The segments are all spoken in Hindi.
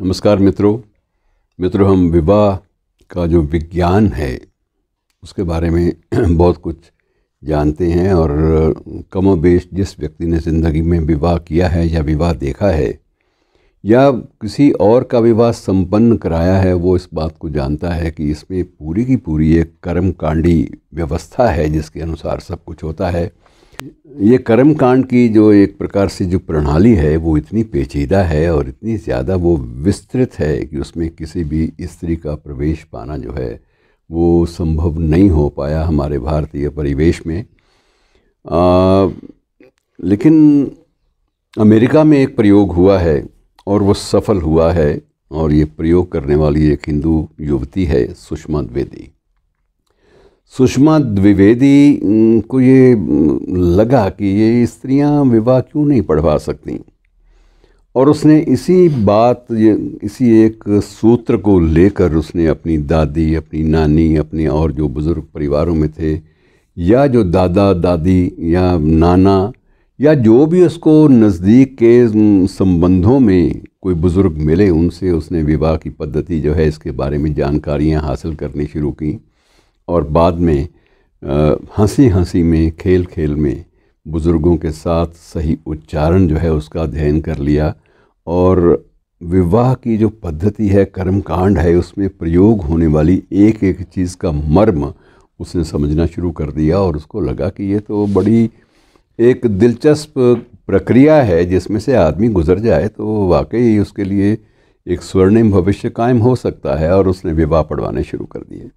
नमस्कार मित्रों मित्रों हम विवाह का जो विज्ञान है उसके बारे में बहुत कुछ जानते हैं और कमो बेश जिस व्यक्ति ने ज़िंदगी में विवाह किया है या विवाह देखा है या किसी और का विवाह संपन्न कराया है वो इस बात को जानता है कि इसमें पूरी की पूरी एक कर्मकांडी व्यवस्था है जिसके अनुसार सब कुछ होता है ये कर्म कांड की जो एक प्रकार से जो प्रणाली है वो इतनी पेचीदा है और इतनी ज़्यादा वो विस्तृत है कि उसमें किसी भी स्त्री का प्रवेश पाना जो है वो संभव नहीं हो पाया हमारे भारतीय परिवेश में आ, लेकिन अमेरिका में एक प्रयोग हुआ है और वो सफल हुआ है और ये प्रयोग करने वाली एक हिंदू युवती है सुषमा द्वेदी सुषमा द्विवेदी को ये लगा कि ये स्त्रियां विवाह क्यों नहीं पढ़वा सकती और उसने इसी बात ये इसी एक सूत्र को लेकर उसने अपनी दादी अपनी नानी अपने और जो बुज़ुर्ग परिवारों में थे या जो दादा दादी या नाना या जो भी उसको नज़दीक के संबंधों में कोई बुज़ुर्ग मिले उनसे उसने विवाह की पद्धति जो है इसके बारे में जानकारियाँ हासिल करनी शुरू की और बाद में हंसी हंसी में खेल खेल में बुज़ुर्गों के साथ सही उच्चारण जो है उसका अध्ययन कर लिया और विवाह की जो पद्धति है कर्मकांड है उसमें प्रयोग होने वाली एक एक चीज़ का मर्म उसने समझना शुरू कर दिया और उसको लगा कि ये तो बड़ी एक दिलचस्प प्रक्रिया है जिसमें से आदमी गुजर जाए तो वाकई उसके लिए एक स्वर्णिम भविष्य कायम हो सकता है और उसने विवाह पढ़वाने शुरू कर दिए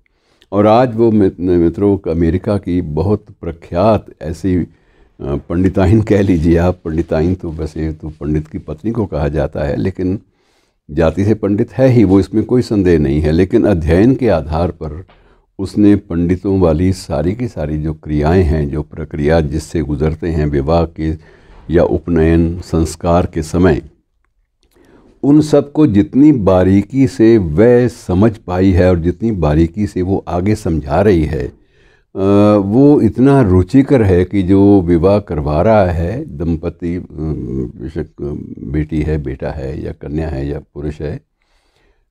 और आज वो मित्रों अमेरिका की बहुत प्रख्यात ऐसी पंडिताइन कह लीजिए आप पंडिताइन तो वैसे तो पंडित की पत्नी को कहा जाता है लेकिन जाति से पंडित है ही वो इसमें कोई संदेह नहीं है लेकिन अध्ययन के आधार पर उसने पंडितों वाली सारी की सारी जो क्रियाएं हैं जो प्रक्रिया जिससे गुजरते हैं विवाह के या उपनयन संस्कार के समय उन सबको जितनी बारीकी से वह समझ पाई है और जितनी बारीकी से वो आगे समझा रही है वो इतना रुचिकर है कि जो विवाह करवा रहा है दंपति बेशक बेटी है बेटा है या कन्या है या पुरुष है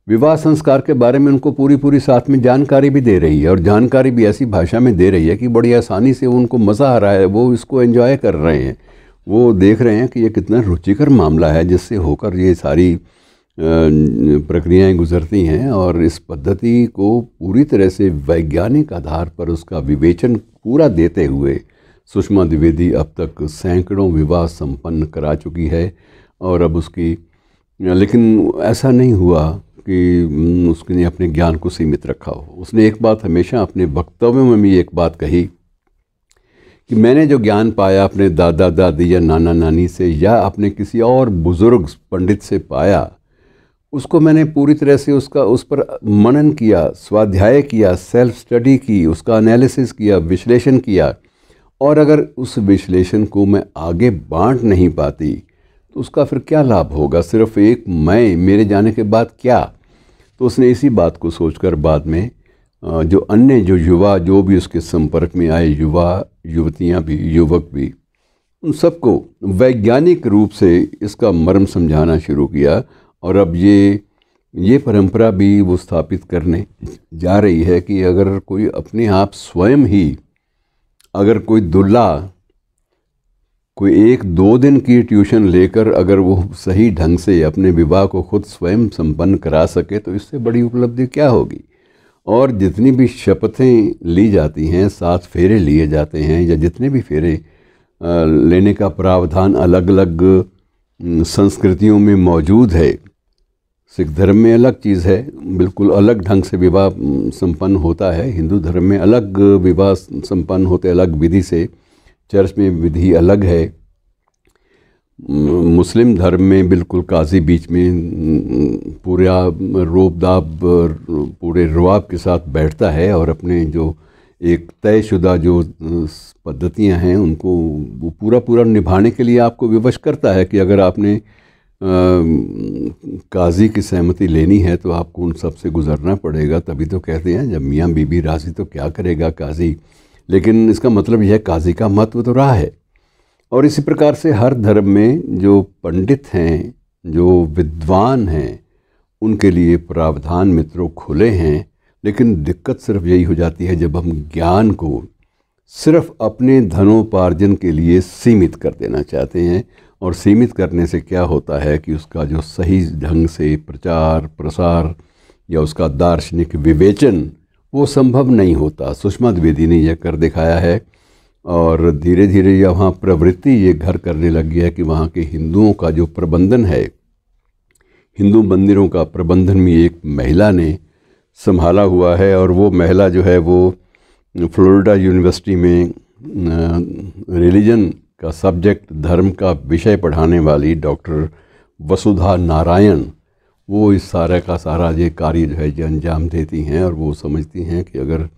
विवाह संस्कार के बारे में उनको पूरी पूरी साथ में जानकारी भी दे रही है और जानकारी भी ऐसी भाषा में दे रही है कि बड़ी आसानी से उनको मज़ा आ रहा है वो इसको एंजॉय कर रहे हैं वो देख रहे हैं कि ये कितना रुचिकर मामला है जिससे होकर ये सारी प्रक्रियाएं गुजरती हैं और इस पद्धति को पूरी तरह से वैज्ञानिक आधार पर उसका विवेचन पूरा देते हुए सुषमा द्विवेदी अब तक सैकड़ों विवाह संपन्न करा चुकी है और अब उसकी लेकिन ऐसा नहीं हुआ कि उसने अपने ज्ञान को सीमित रखा हो उसने एक बात हमेशा अपने वक्तव्यों में भी एक बात कही कि मैंने जो ज्ञान पाया अपने दादा दादी या नाना नानी से या अपने किसी और बुज़ुर्ग पंडित से पाया उसको मैंने पूरी तरह से उसका उस पर मनन किया स्वाध्याय किया सेल्फ स्टडी की उसका एनालिसिस किया विश्लेषण किया और अगर उस विश्लेषण को मैं आगे बांट नहीं पाती तो उसका फिर क्या लाभ होगा सिर्फ एक मैं मेरे जाने के बाद क्या तो उसने इसी बात को सोचकर बाद में जो अन्य जो युवा जो भी उसके संपर्क में आए युवा युवतियां भी युवक भी उन सबको वैज्ञानिक रूप से इसका मर्म समझाना शुरू किया और अब ये ये परंपरा भी वो स्थापित करने जा रही है कि अगर कोई अपने आप स्वयं ही अगर कोई दुल्ला कोई एक दो दिन की ट्यूशन लेकर अगर वो सही ढंग से अपने विवाह को खुद स्वयं संपन्न करा सके तो इससे बड़ी उपलब्धि क्या होगी और जितनी भी शपथें ली जाती हैं सात फेरे लिए जाते हैं या जितने भी फेरे लेने का प्रावधान अलग अलग संस्कृतियों में मौजूद है सिख धर्म में अलग चीज़ है बिल्कुल अलग ढंग से विवाह संपन्न होता है हिंदू धर्म में अलग विवाह संपन्न होते अलग विधि से चर्च में विधि अलग है मुस्लिम धर्म में बिल्कुल काजी बीच में पूरा रोब दाब पूरे रुआब के साथ बैठता है और अपने जो एक तयशुदा जो पद्धतियां हैं उनको वो पूरा पूरा निभाने के लिए आपको विवश करता है कि अगर आपने काजी की सहमति लेनी है तो आपको उन सब से गुजरना पड़ेगा तभी तो कहते हैं जब मियाँ बीबी राजी तो क्या करेगा काजी लेकिन इसका मतलब यह काजी का महत्व तो रहा है और इसी प्रकार से हर धर्म में जो पंडित हैं जो विद्वान हैं उनके लिए प्रावधान मित्रों खुले हैं लेकिन दिक्कत सिर्फ यही हो जाती है जब हम ज्ञान को सिर्फ अपने धनोपार्जन के लिए सीमित कर देना चाहते हैं और सीमित करने से क्या होता है कि उसका जो सही ढंग से प्रचार प्रसार या उसका दार्शनिक विवेचन वो संभव नहीं होता सुषमा द्विवेदी ने यह कर दिखाया है और धीरे धीरे यह वहाँ प्रवृत्ति ये घर करने लग है कि वहाँ के हिंदुओं का जो प्रबंधन है हिंदू मंदिरों का प्रबंधन भी एक महिला ने संभाला हुआ है और वो महिला जो है वो फ्लोरिडा यूनिवर्सिटी में रिलीजन का सब्जेक्ट धर्म का विषय पढ़ाने वाली डॉक्टर वसुधा नारायण वो इस सारा का सारा ये कार्य जो है अंजाम देती हैं और वो समझती हैं कि अगर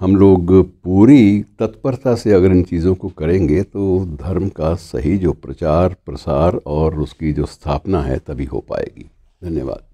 हम लोग पूरी तत्परता से अगर इन चीज़ों को करेंगे तो धर्म का सही जो प्रचार प्रसार और उसकी जो स्थापना है तभी हो पाएगी धन्यवाद